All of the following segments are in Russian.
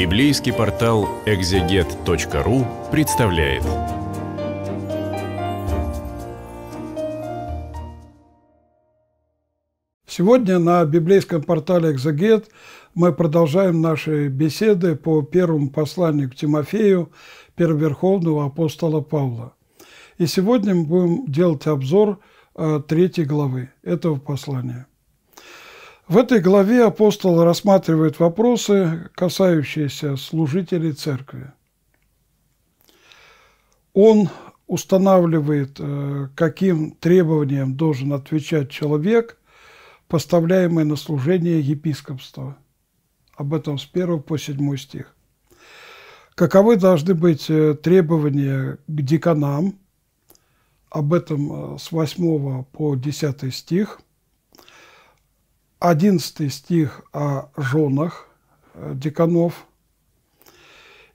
Библейский портал экзегет.ру представляет. Сегодня на библейском портале «Экзегет» мы продолжаем наши беседы по первому посланию к Тимофею, первоверховного апостола Павла. И сегодня мы будем делать обзор э, третьей главы этого послания – в этой главе апостол рассматривает вопросы, касающиеся служителей церкви. Он устанавливает, э, каким требованиям должен отвечать человек, поставляемый на служение епископства. Об этом с 1 по 7 стих. Каковы должны быть э, требования к деканам, об этом э, с 8 по 10 стих – 11 стих о женах э, деканов.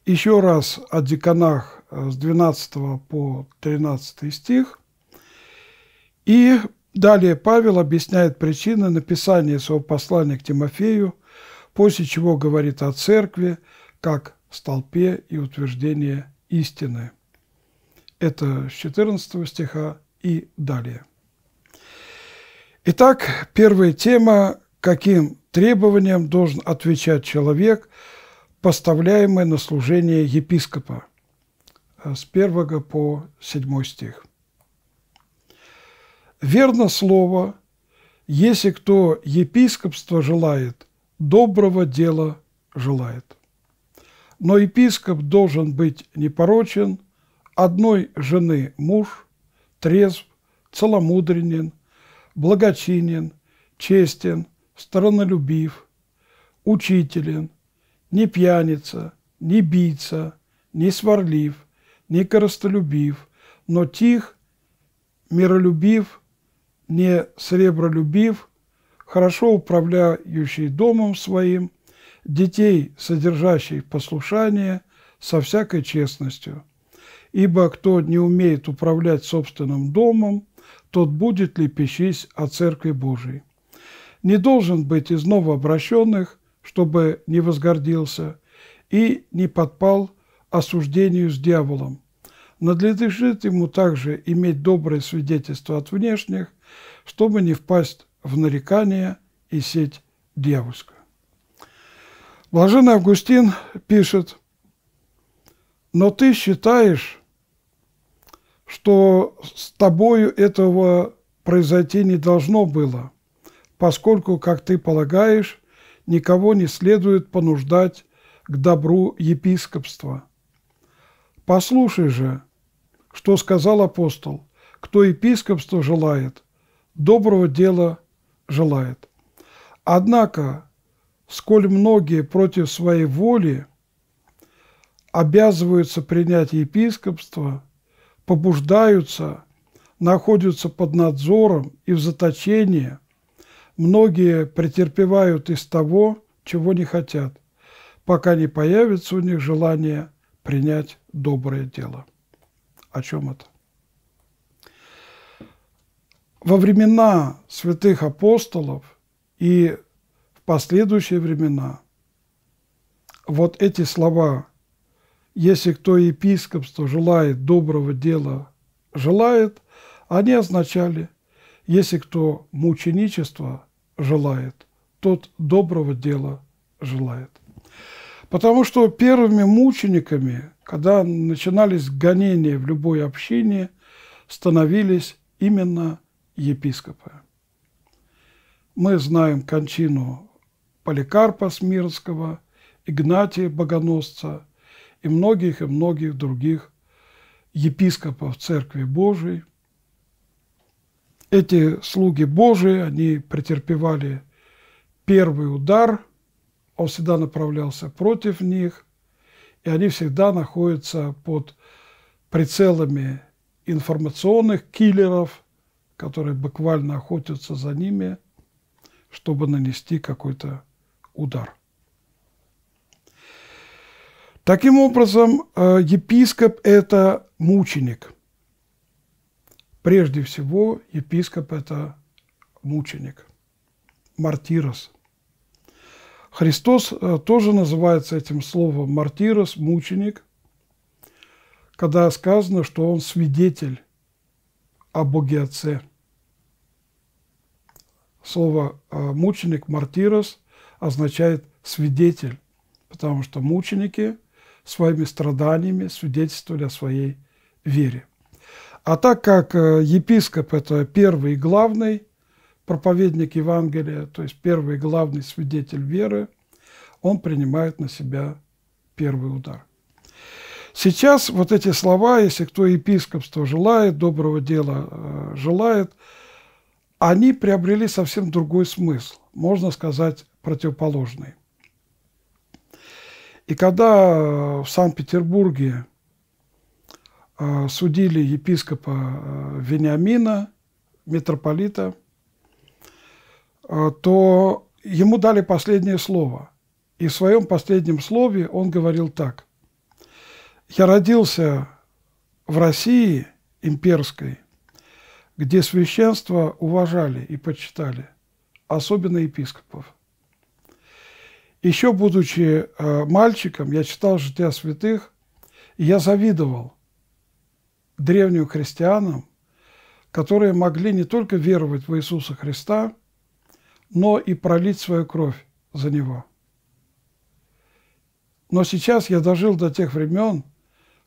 Еще раз о деканах э, с 12 по 13 стих. И далее Павел объясняет причины написания своего послания к Тимофею, после чего говорит о церкви как столпе и утверждение истины. Это с 14 стиха и далее. Итак, первая тема – каким требованиям должен отвечать человек, поставляемый на служение епископа? А с 1 по 7 стих. «Верно слово, если кто епископство желает, доброго дела желает. Но епископ должен быть непорочен, одной жены муж, трезв, целомудренен – благочинен, честен, странолюбив, учителен, не пьяница, не бийца, не сварлив, не коростолюбив, но тих, миролюбив, не сребролюбив, хорошо управляющий домом своим, детей, содержащий послушание, со всякой честностью. Ибо кто не умеет управлять собственным домом, тот будет ли лепещись о Церкви Божией. Не должен быть из новообращенных, чтобы не возгордился и не подпал осуждению с дьяволом. Надлежит ему также иметь доброе свидетельство от внешних, чтобы не впасть в нарекания и сеть дьявольскую. Блаженный Августин пишет, «Но ты считаешь, что с тобою этого произойти не должно было, поскольку, как ты полагаешь, никого не следует понуждать к добру епископства. Послушай же, что сказал апостол, кто епископство желает, доброго дела желает. Однако, сколь многие против своей воли обязываются принять епископство – побуждаются, находятся под надзором и в заточении. Многие претерпевают из того, чего не хотят, пока не появится у них желание принять доброе дело. О чем это? Во времена святых апостолов и в последующие времена вот эти слова – если кто епископство желает доброго дела, желает, они означали, если кто мученичество желает, тот доброго дела желает. Потому что первыми мучениками, когда начинались гонения в любой общине, становились именно епископы. Мы знаем кончину Поликарпа Смирского, Игнатия Богоносца – и многих, и многих других епископов Церкви Божией. Эти слуги Божии, они претерпевали первый удар, он всегда направлялся против них, и они всегда находятся под прицелами информационных киллеров, которые буквально охотятся за ними, чтобы нанести какой-то удар. Таким образом, э, епископ – это мученик. Прежде всего, епископ – это мученик, мартирос. Христос э, тоже называется этим словом мартирос, мученик, когда сказано, что он свидетель о Боге Отце. Слово э, мученик, мартирос означает свидетель, потому что мученики – своими страданиями свидетельствовали о своей вере. А так как э, епископ – это первый и главный проповедник Евангелия, то есть первый и главный свидетель веры, он принимает на себя первый удар. Сейчас вот эти слова, если кто епископство желает, доброго дела э, желает, они приобрели совсем другой смысл, можно сказать, противоположный. И когда э, в Санкт-Петербурге э, судили епископа э, Вениамина, митрополита, то ему дали последнее слово. И в своем последнем слове он говорил так. «Я родился в России имперской, где священство уважали и почитали, особенно епископов. Еще будучи э, мальчиком, я читал «Жития святых», и я завидовал древним христианам, которые могли не только веровать в Иисуса Христа, но и пролить свою кровь за Него. Но сейчас я дожил до тех времен,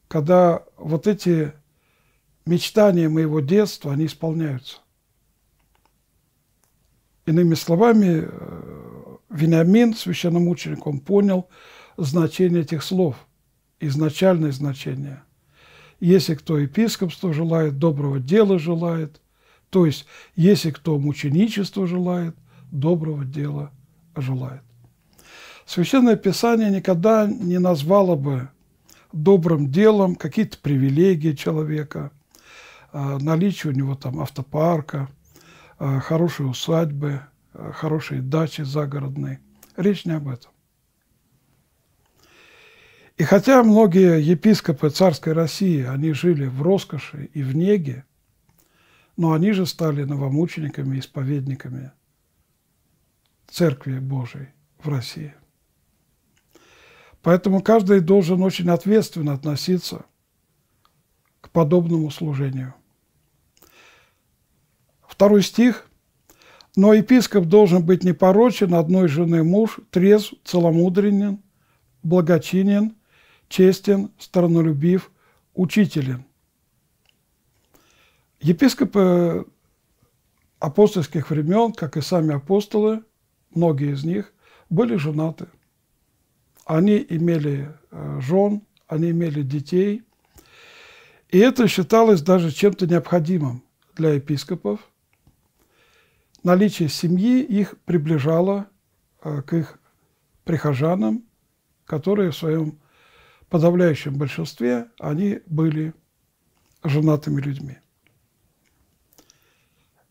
когда вот эти мечтания моего детства, они исполняются. Иными словами, э, Вениамин, священномученик, он понял значение этих слов, изначальное значение. Если кто епископство желает, доброго дела желает, то есть если кто мученичество желает, доброго дела желает. Священное Писание никогда не назвало бы добрым делом какие-то привилегии человека, а, наличие у него там автопарка, а, хорошие усадьбы – Э, хорошие дачи загородные. Речь не об этом. И хотя многие епископы царской России, они жили в роскоши и в неге, но они же стали новомучениками, исповедниками Церкви Божией в России. Поэтому каждый должен очень ответственно относиться к подобному служению. Второй стих но епископ должен быть непорочен, одной жены муж, трезв, целомудренен, благочинен, честен, странолюбив, учителен. Епископы апостольских времен, как и сами апостолы, многие из них, были женаты. Они имели э, жен, они имели детей. И это считалось даже чем-то необходимым для епископов – наличие семьи их приближало э, к их прихожанам, которые в своем подавляющем большинстве они были женатыми людьми.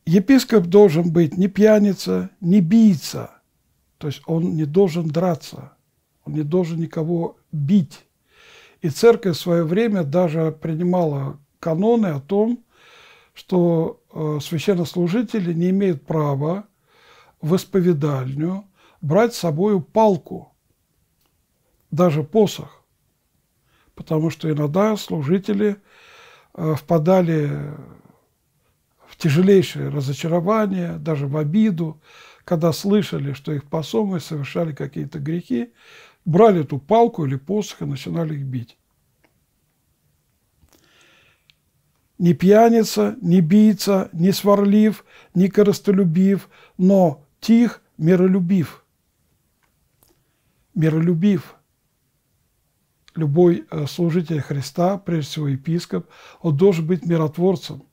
Епископ должен быть не пьяница, не бийца, то есть он не должен драться, он не должен никого бить. И церковь в свое время даже принимала каноны о том, что Э, священнослужители не имеют права в исповедальню брать с собой палку, даже посох, потому что иногда служители э, впадали в тяжелейшее разочарование, даже в обиду, когда слышали, что их посомы совершали какие-то грехи, брали эту палку или посох и начинали их бить. Не пьяница, не бийца, не сварлив, не коростолюбив, но тих, миролюбив. Миролюбив. Любой э, служитель Христа, прежде всего епископ, он должен быть миротворцем,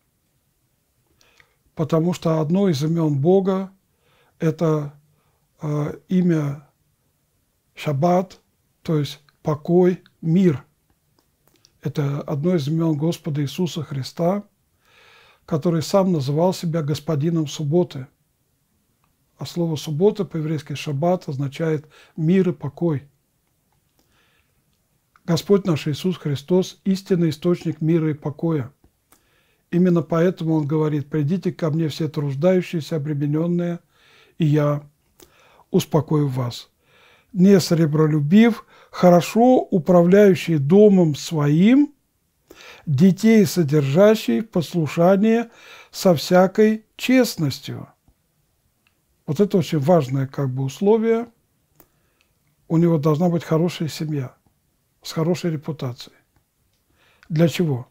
потому что одно из имен Бога – это э, имя Шаббат, то есть покой, мир – это одно из имен Господа Иисуса Христа, который сам называл себя господином субботы. А слово «суббота» по-еврейски «шаббат» означает «мир и покой». Господь наш Иисус Христос – истинный источник мира и покоя. Именно поэтому Он говорит «Придите ко мне все труждающиеся, обремененные, и я успокою вас». Не сребролюбив – хорошо управляющий домом своим, детей содержащий в послушании со всякой честностью. Вот это очень важное как бы условие. У него должна быть хорошая семья с хорошей репутацией. Для чего?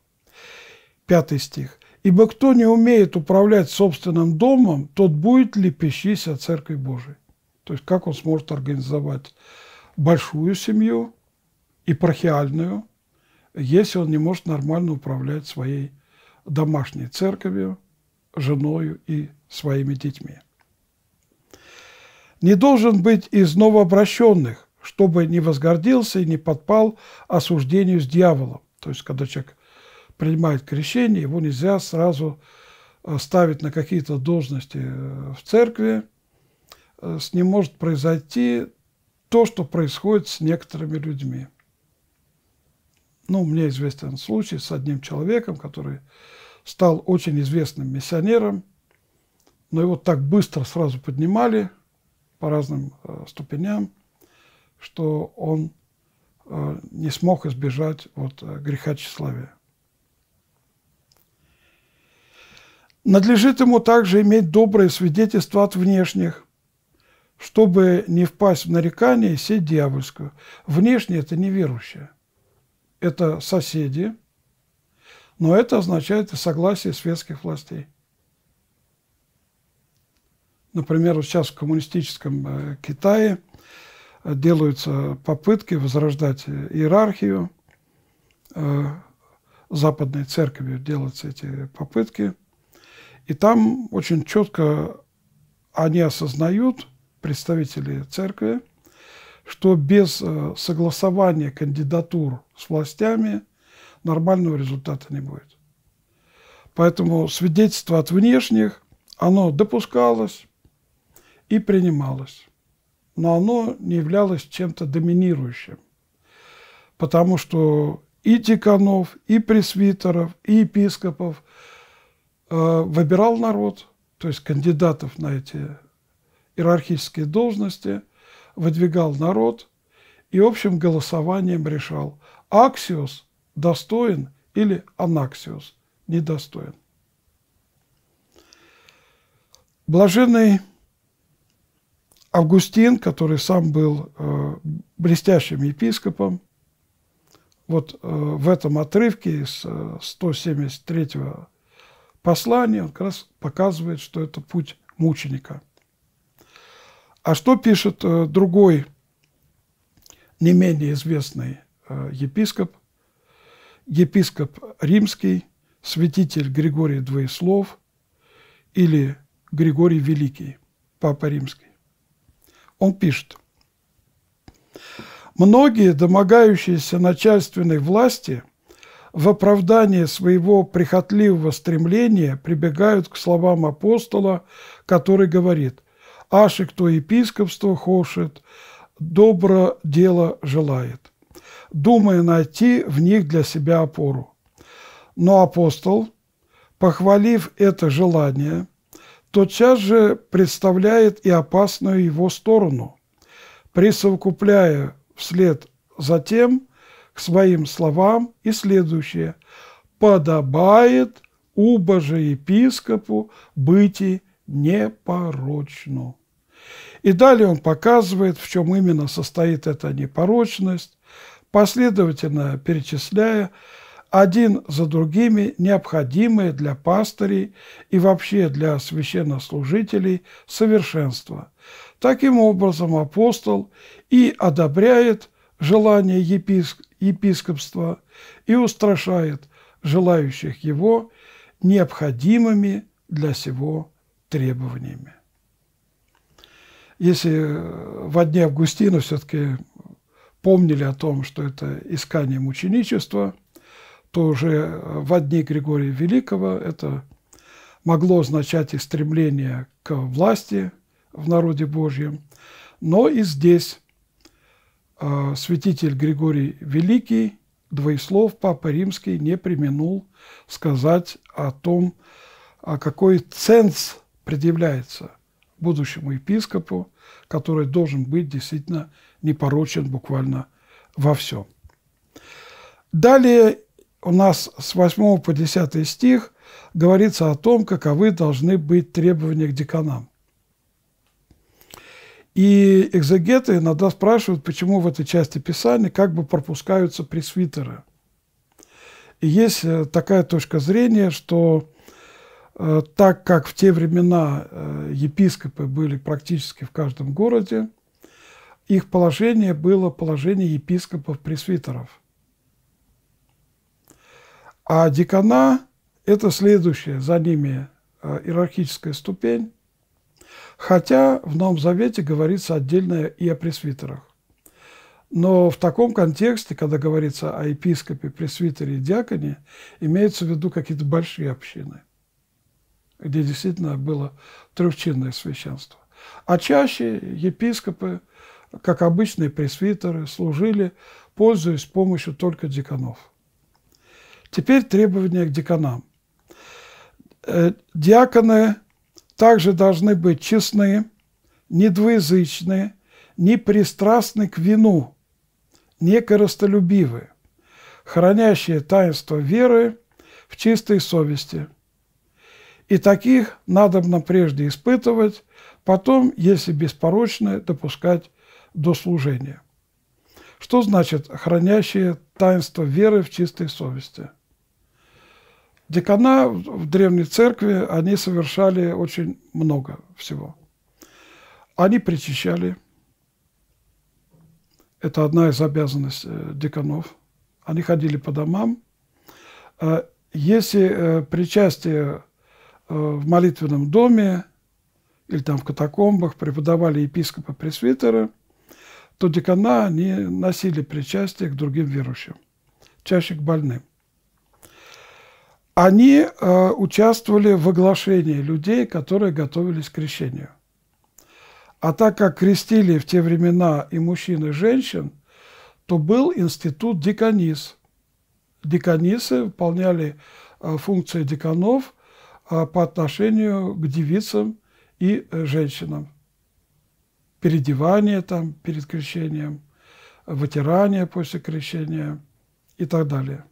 Пятый стих. «Ибо кто не умеет управлять собственным домом, тот будет лепещись от Церкви Божией». То есть как он сможет организовать большую семью и прохиальную, если он не может нормально управлять своей домашней церковью, женою и своими детьми. Не должен быть из новообращенных, чтобы не возгордился и не подпал осуждению с дьяволом. То есть, когда человек принимает крещение, его нельзя сразу э, ставить на какие-то должности э, в церкви. Э, с ним может произойти то, что происходит с некоторыми людьми. Ну, мне известен случай с одним человеком, который стал очень известным миссионером, но его так быстро сразу поднимали по разным э, ступеням, что он э, не смог избежать вот, э, греха тщеславия. Надлежит ему также иметь доброе свидетельство от внешних – чтобы не впасть в нарекание сеть дьявольскую. Внешне это неверующие. Это соседи, но это означает и согласие светских властей. Например, сейчас в коммунистическом э, Китае э, делаются попытки возрождать э, иерархию. Западной церковью делаются эти попытки. И там очень четко они осознают – представители церкви, что без э, согласования кандидатур с властями нормального результата не будет. Поэтому свидетельство от внешних, оно допускалось и принималось, но оно не являлось чем-то доминирующим, потому что и деканов, и пресвитеров, и епископов э, выбирал народ, то есть кандидатов на эти иерархические должности, выдвигал народ и общим голосованием решал, аксиос достоин или анаксиос недостоин. Блаженный Августин, который сам был э, блестящим епископом, вот э, в этом отрывке из э, 173 послания он как раз показывает, что это путь мученика – а что пишет э, другой, не менее известный э, епископ, епископ римский, святитель Григорий Двоеслов или Григорий Великий, папа римский. Он пишет, Многие домогающиеся начальственной власти в оправдание своего прихотливого стремления прибегают к словам апостола, который говорит – аше кто епископство хошет, добро дело желает, думая найти в них для себя опору. Но апостол, похвалив это желание, тотчас же представляет и опасную его сторону, присовкупляя вслед затем к своим словам и следующее «подобает убоже епископу быть непорочно». И далее он показывает, в чем именно состоит эта непорочность, последовательно перечисляя один за другими необходимые для пастырей и вообще для священнослужителей совершенства. Таким образом, апостол и одобряет желание еписк... епископства и устрашает желающих его необходимыми для сего требованиями если э, в одни Августина все-таки помнили о том, что это искание мученичества, то уже э, в одни Григория Великого это могло означать их стремление к власти в народе Божьем. Но и здесь э, святитель Григорий Великий, двоеслов Папа Римский, не применул сказать о том, какой ценз предъявляется – будущему епископу, который должен быть действительно непорочен буквально во всем. Далее у нас с 8 по 10 стих говорится о том, каковы должны быть требования к деканам. И экзегеты иногда спрашивают, почему в этой части Писания как бы пропускаются пресвитеры. И есть э, такая точка зрения, что Э, так как в те времена э, епископы были практически в каждом городе, их положение было положение епископов-пресвитеров. А декана – это следующая за ними э, иерархическая ступень, хотя в Новом Завете говорится отдельно и о пресвитерах. Но в таком контексте, когда говорится о епископе, пресвитере и диаконе, имеются в виду какие-то большие общины – где действительно было трехчинное священство. А чаще епископы, как обычные пресвитеры, служили, пользуясь помощью только деканов. Теперь требования к деканам. Э, диаконы также должны быть честны, недвуязычны, непристрастны к вину, не коростолюбивы, хранящие таинство веры в чистой совести – и таких надо прежде испытывать, потом, если беспорочное, допускать до служения. Что значит хранящие таинство веры в чистой совести? Декана в Древней Церкви, они совершали очень много всего. Они причащали, это одна из обязанностей э, деканов, они ходили по домам. Э, если э, причастие Э, в молитвенном доме или там в катакомбах преподавали епископа пресвитера, то декана не носили причастие к другим верующим, чаще к больным. Они э, участвовали в оглашении людей, которые готовились к крещению. А так как крестили в те времена и мужчин, и женщин, то был институт деканис. Деканисы выполняли э, функции деканов – а, по отношению к девицам и э, женщинам. Передевание там перед крещением, вытирание после крещения и так далее.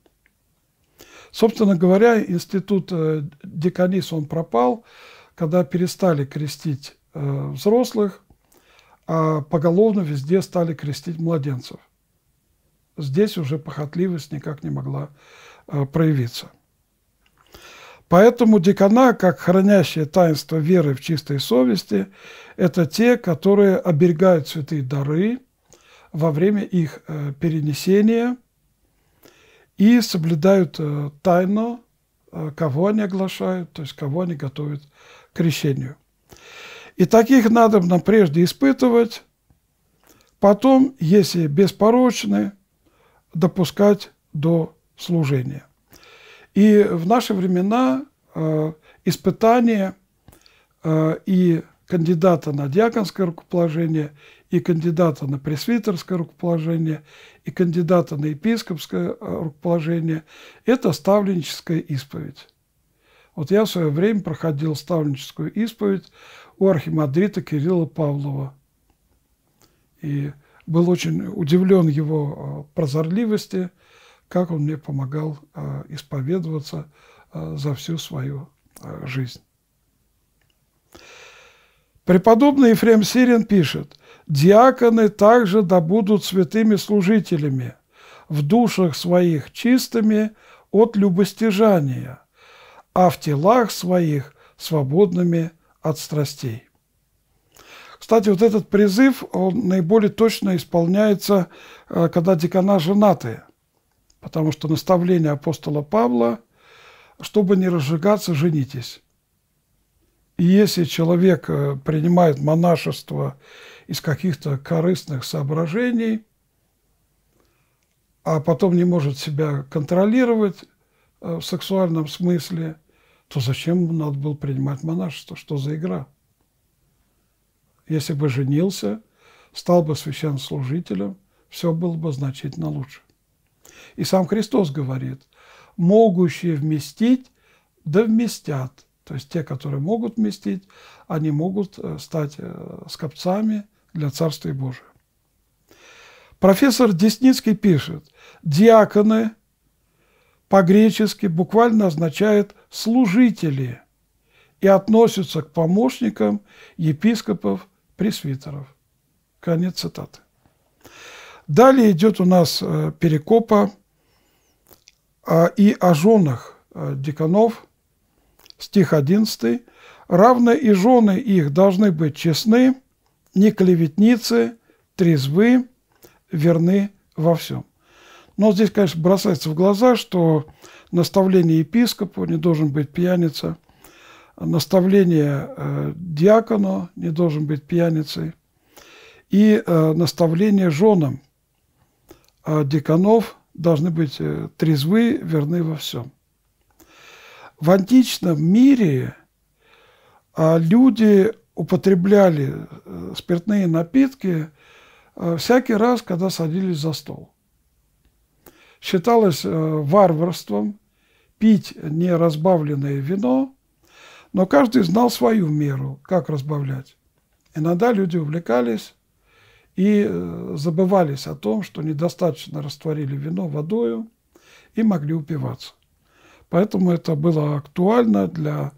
Собственно говоря, институт э, деканис, он пропал, когда перестали крестить э, взрослых, а поголовно везде стали крестить младенцев. Здесь уже похотливость никак не могла проявиться. Поэтому декана, как хранящие таинство веры в чистой совести, это те, которые оберегают святые дары во время их э, перенесения и соблюдают э, тайну, э, кого они оглашают, то есть кого они готовят к крещению. И таких надо нам прежде испытывать, потом, если беспорочны, допускать до служения. И в наши времена э, испытание э, и кандидата на диаконское рукоположение, и кандидата на пресвитерское рукоположение, и кандидата на епископское э, рукоположение – это ставленническая исповедь. Вот я в свое время проходил ставленническую исповедь у архимандрита Кирилла Павлова. И был очень удивлен его прозорливости как он мне помогал а, исповедоваться а, за всю свою а, жизнь. Преподобный Ефрем Сирин пишет, «Диаконы также добудут святыми служителями, в душах своих чистыми от любостяжания, а в телах своих свободными от страстей». Кстати, вот этот призыв, он наиболее точно исполняется, когда дикона женатые потому что наставление апостола Павла, чтобы не разжигаться, женитесь. И если человек э, принимает монашество из каких-то корыстных соображений, а потом не может себя контролировать э, в сексуальном смысле, то зачем ему надо было принимать монашество? Что за игра? Если бы женился, стал бы священнослужителем, все было бы значительно лучше. И сам Христос говорит, могущие вместить, да вместят. То есть те, которые могут вместить, они могут э, стать э, скопцами для Царства Божия. Профессор Десницкий пишет, диаконы по-гречески буквально означает «служители» и относятся к помощникам епископов, пресвитеров. Конец цитаты. Далее идет у нас э, перекопа а, и о женах э, деканов, стих 11, равны и жены их должны быть честны, не клеветницы, трезвы, верны во всем». Но здесь, конечно, бросается в глаза, что наставление епископу не должен быть пьяница, наставление э, диакону не должен быть пьяницей, и э, наставление женам э, деканов – должны быть э, трезвы, верны во всем. В античном мире а, люди употребляли э, спиртные напитки э, всякий раз, когда садились за стол. Считалось варварством пить неразбавленное вино, но каждый знал свою меру, как разбавлять. Иногда люди увлекались и э, забывались о том, что недостаточно растворили вино водою и могли упиваться. Поэтому это было актуально для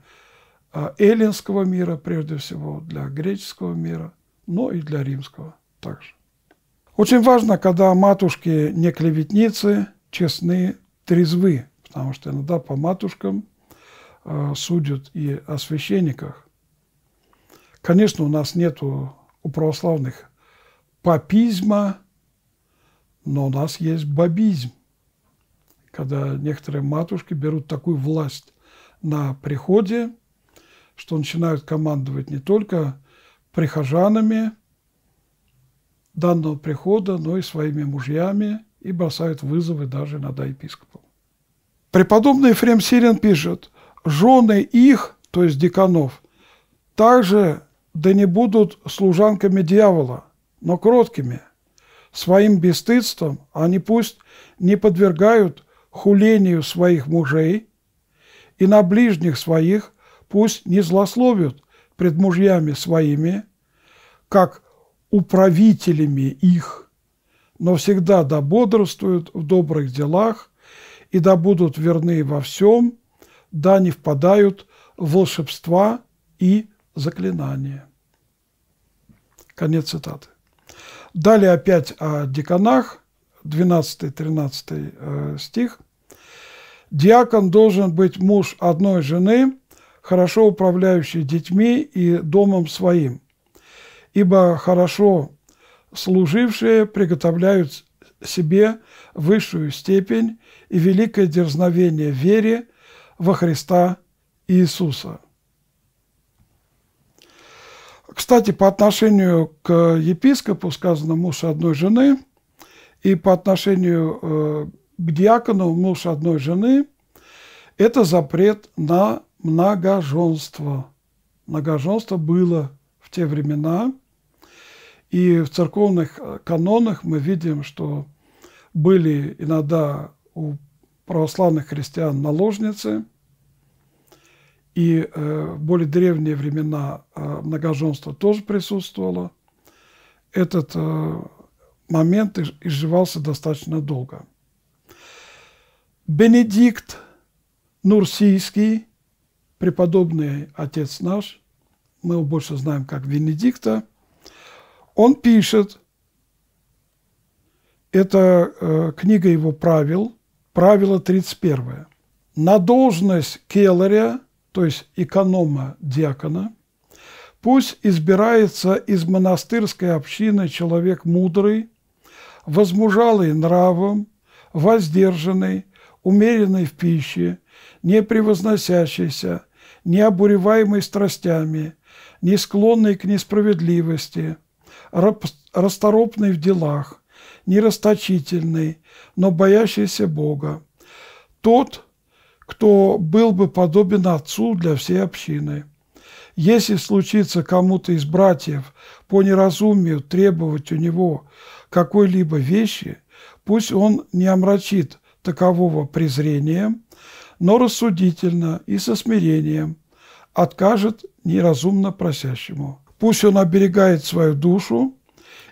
а, эллинского мира, прежде всего, для греческого мира, но и для римского также. Очень важно, когда матушки не клеветницы, честны, трезвы, потому что иногда по матушкам а, судят и о священниках. Конечно, у нас нет у православных папизма, но у нас есть бабизм, когда некоторые матушки берут такую власть на приходе, что начинают командовать не только прихожанами данного прихода, но и своими мужьями и бросают вызовы даже иногда епископам. Преподобный Ефрем Сирин пишет, «Жены их, то есть деканов, также да не будут служанками дьявола, но кроткими. Своим бесстыдством они пусть не подвергают хулению своих мужей, и на ближних своих пусть не злословят пред мужьями своими, как управителями их, но всегда да бодрствуют в добрых делах и да будут верны во всем, да не впадают в волшебства и заклинания. Конец цитаты. Далее опять о деканах, 12-13 э, стих. «Диакон должен быть муж одной жены, хорошо управляющий детьми и домом своим, ибо хорошо служившие приготовляют себе высшую степень и великое дерзновение вере во Христа Иисуса». Кстати, по отношению к епископу сказано «муж одной жены», и по отношению э, к диакону «муж одной жены» – это запрет на многоженство. Многоженство было в те времена, и в церковных э, канонах мы видим, что были иногда у православных христиан наложницы – и э, в более древние времена э, многоженство тоже присутствовало. Этот э, момент изживался достаточно долго. Бенедикт Нурсийский, преподобный отец наш, мы его больше знаем как Венедикта, он пишет, это э, книга его правил, правило 31. На должность келларя – то есть эконома диакона, пусть избирается из монастырской общины человек мудрый, возмужалый нравом, воздержанный, умеренный в пище, не превозносящийся, не обуреваемый страстями, не склонный к несправедливости, расторопный в делах, не расточительный, но боящийся Бога. Тот – кто был бы подобен отцу для всей общины. Если случится кому-то из братьев по неразумию требовать у него какой-либо вещи, пусть он не омрачит такового презрением, но рассудительно и со смирением откажет неразумно просящему. Пусть он оберегает свою душу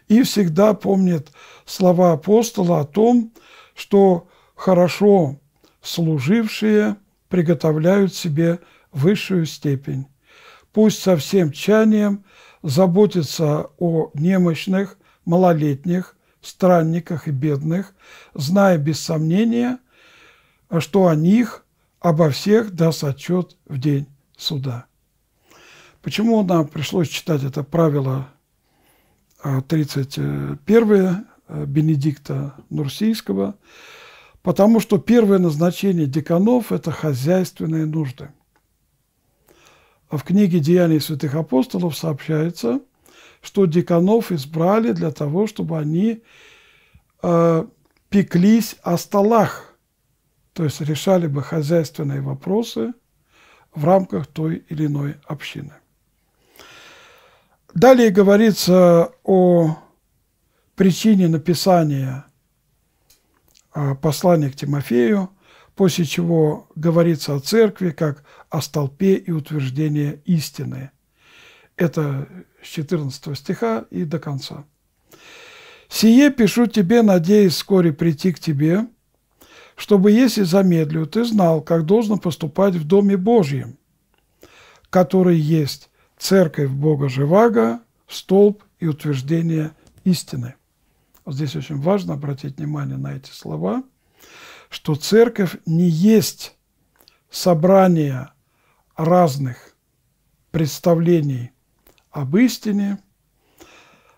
и всегда помнит слова апостола о том, что хорошо служившие приготовляют себе высшую степень. Пусть со всем чанием заботится о немощных, малолетних, странниках и бедных, зная без сомнения, что о них обо всех даст отчет в день суда. Почему нам пришлось читать это правило 31 а, э, э, Бенедикта Нурсийского – потому что первое назначение деканов – это хозяйственные нужды. А в книге «Деяний святых апостолов» сообщается, что деканов избрали для того, чтобы они э, пеклись о столах, то есть решали бы хозяйственные вопросы в рамках той или иной общины. Далее говорится о причине написания а, послание к Тимофею, после чего говорится о церкви как о столпе и утверждении истины. Это с 14 стиха и до конца. «Сие пишу тебе, надеясь вскоре прийти к тебе, чтобы, если замедлю, ты знал, как должно поступать в Доме Божьем, который есть церковь Бога Живаго, столб и утверждение истины» здесь очень важно обратить внимание на эти слова, что церковь не есть собрание разных представлений об истине,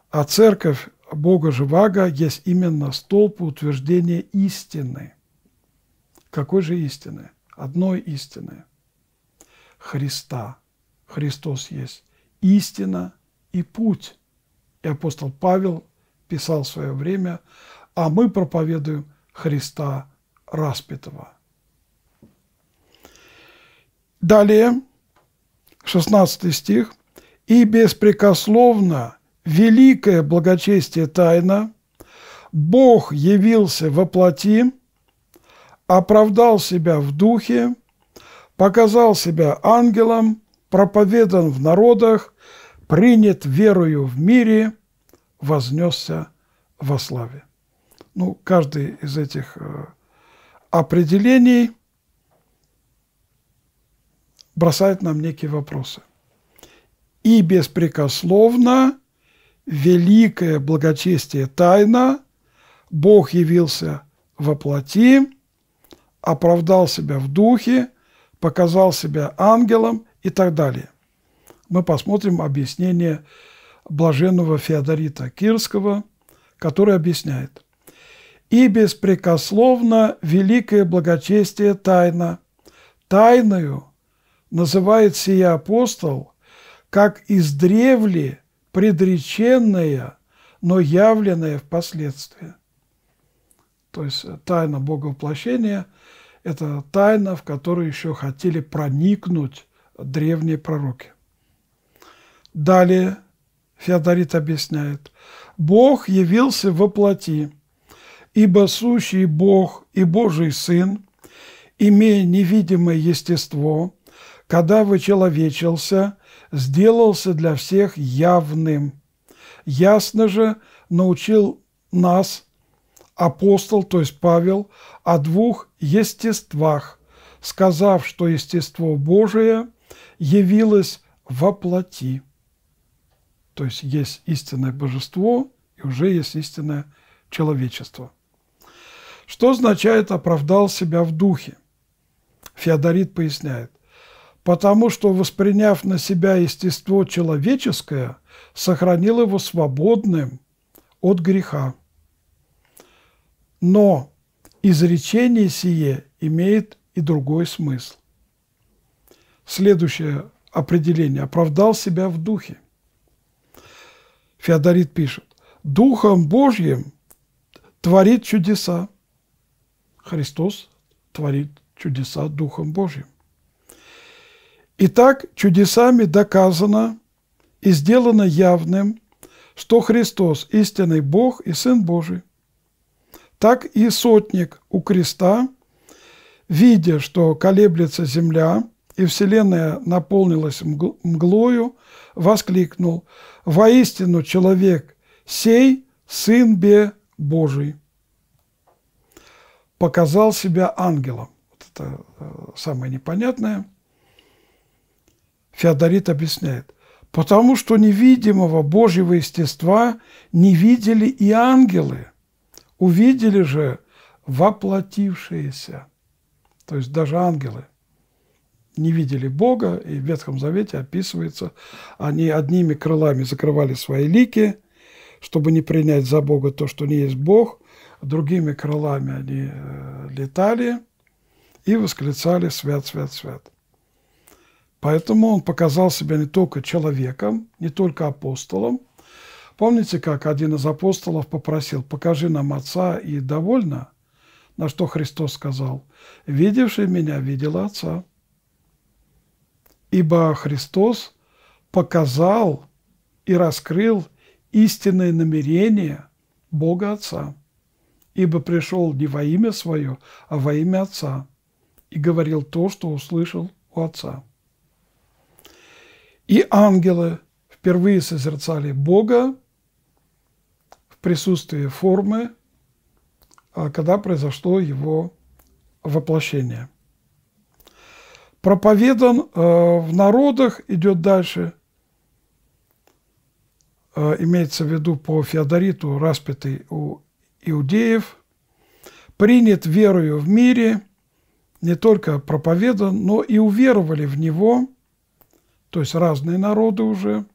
а церковь Бога Живаго есть именно столб утверждения истины. Какой же истины? Одной истины. Христа. Христос есть истина и путь. И апостол Павел писал в свое время, а мы проповедуем Христа распятого. Далее, 16 стих. «И беспрекословно великое благочестие тайна, Бог явился во плоти, оправдал себя в духе, показал себя ангелом, проповедан в народах, принят верою в мире – вознесся во славе. Ну, каждый из этих э, определений бросает нам некие вопросы. И беспрекословно великое благочестие тайна, Бог явился во плоти, оправдал себя в духе, показал себя ангелом и так далее. Мы посмотрим объяснение блаженного Феодорита Кирского, который объясняет «И беспрекословно великое благочестие тайна, тайною называет сия апостол, как из древли предреченное, но явленное впоследствии». То есть э, тайна Боговоплощения – это тайна, в которую еще хотели проникнуть древние пророки. Далее – Феодорит объясняет, Бог явился во плоти, ибо сущий Бог и Божий Сын, имея невидимое естество, когда вычеловечился, сделался для всех явным. Ясно же научил нас апостол, то есть Павел, о двух естествах, сказав, что естество Божие явилось во плоти. То есть есть истинное божество и уже есть истинное человечество. Что означает «оправдал себя в духе»? Феодорит поясняет. «Потому что, восприняв на себя естество человеческое, сохранил его свободным от греха. Но изречение сие имеет и другой смысл. Следующее определение. Оправдал себя в духе. Феодорит пишет, Духом Божьим творит чудеса. Христос творит чудеса Духом Божьим. Итак, чудесами доказано и сделано явным, что Христос – истинный Бог и Сын Божий. Так и сотник у креста, видя, что колеблется земля, и вселенная наполнилась мглою, воскликнул – Воистину человек сей сын бе Божий. Показал себя ангелом. Вот это э, самое непонятное. Феодорит объясняет. Потому что невидимого Божьего естества не видели и ангелы. Увидели же воплотившиеся. То есть даже ангелы не видели Бога, и в Ветхом Завете описывается, они одними крылами закрывали свои лики, чтобы не принять за Бога то, что не есть Бог, другими крылами они э, летали и восклицали «Свят, свят, свят». Поэтому он показал себя не только человеком, не только апостолом. Помните, как один из апостолов попросил «покажи нам Отца и довольно?» На что Христос сказал «видевший меня, видел Отца» ибо Христос показал и раскрыл истинное намерение Бога Отца, ибо пришел не во имя свое, а во имя Отца, и говорил то, что услышал у Отца. И ангелы впервые созерцали Бога в присутствии формы, а когда произошло его воплощение проповедан э, в народах, идет дальше, э, имеется в виду по Феодориту, распятый у иудеев, принят верою в мире, не только проповедан, но и уверовали в него, то есть разные народы уже,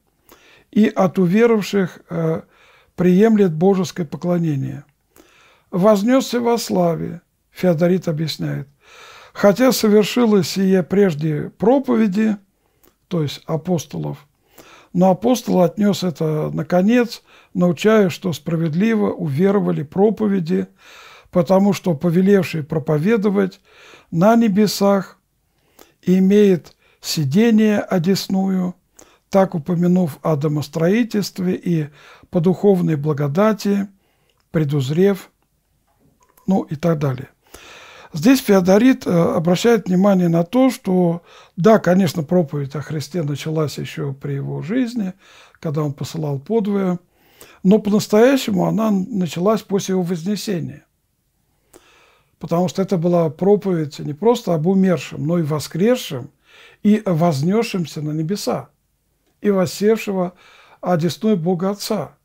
и от уверовавших э, приемлет божеское поклонение. «Вознесся во славе», Феодорит объясняет, Хотя совершилось сие прежде проповеди, то есть апостолов, но апостол отнес это наконец, научая, что справедливо уверовали проповеди, потому что повелевший проповедовать на небесах имеет сидение одесную, так упомянув о домостроительстве и по духовной благодати, предузрев, ну и так далее. Здесь Феодорит э, обращает внимание на то, что, да, конечно, проповедь о Христе началась еще при его жизни, когда он посылал подвое, но по-настоящему она началась после его вознесения. Потому что это была проповедь не просто об умершем, но и воскресшем, и вознесшемся на небеса, и воссевшего одесной Бога Отца.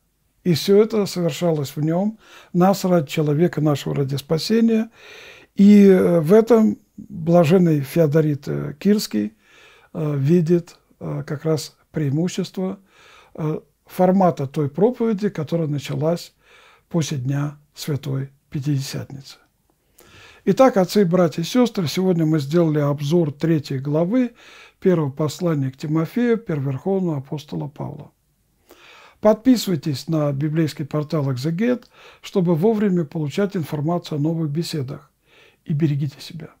И все это совершалось в нем, нас ради человека, нашего ради спасения – и э, в этом блаженный Феодорит э, Кирский э, видит как раз преимущество формата той проповеди, которая началась после Дня Святой Пятидесятницы. Итак, отцы, братья и сестры, сегодня мы сделали обзор третьей главы первого послания к Тимофею, первоверховного апостола Павла. Подписывайтесь на библейский портал «Экзегет», чтобы вовремя получать информацию о новых беседах и берегите себя.